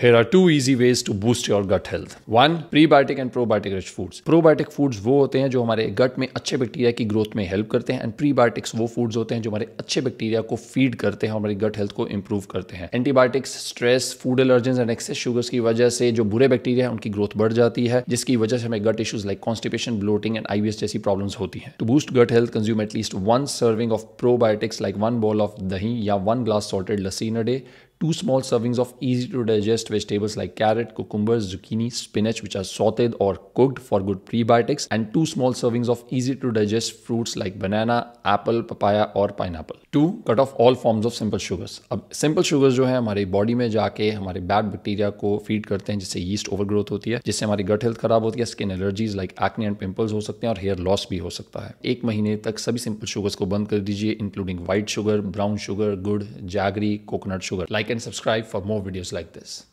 Here are two easy ways to boost your gut health. One, prebiotic and probiotic rich foods. Probiotic foods वो होते हैं जो हमारे गट में अच्छे बैक्टीरिया की ग्रोथ में हेल्प करते हैं एंड बायोटिक्स वो फूड्स होते हैं जो हमारे अच्छे बैक्टीरिया को फीड करते हैं हमारी गट हेल्थ को इंप्रूव करते हैं antibiotics stress food allergens and excess sugar की वजह से जो बुरे बैक्टीरिया है उनकी ग्रोथ बढ़ जाती है जिसकी वजह से हमें gut issues like constipation bloating and IBS जैसी प्रॉब्लम होती है to boost gut health consume at least one serving of probiotics like one bowl of दही या one glass salted lassi in day two small servings of easy to digest vegetables like carrot, cucumbers, zucchini, spinach, which are sauteed or cooked for good prebiotics, and two small servings of easy to digest fruits like banana, apple, papaya, और pineapple to cut off all forms of simple sugars अब simple sugars जो है हमारी body में जाके हमारे bad bacteria को feed करते हैं जिससे यीस्ट ओवरग्रोथ होती है जिससे हमारी गट हेल्थ खराब होती है skin allergies like acne and pimples हो सकते हैं और हेयर लॉस भी हो सकता है एक महीने तक सभी सिंपल शुगर्स को बंद कर दीजिए including white sugar brown sugar गुड jaggery coconut sugar like like and subscribe for more videos like this.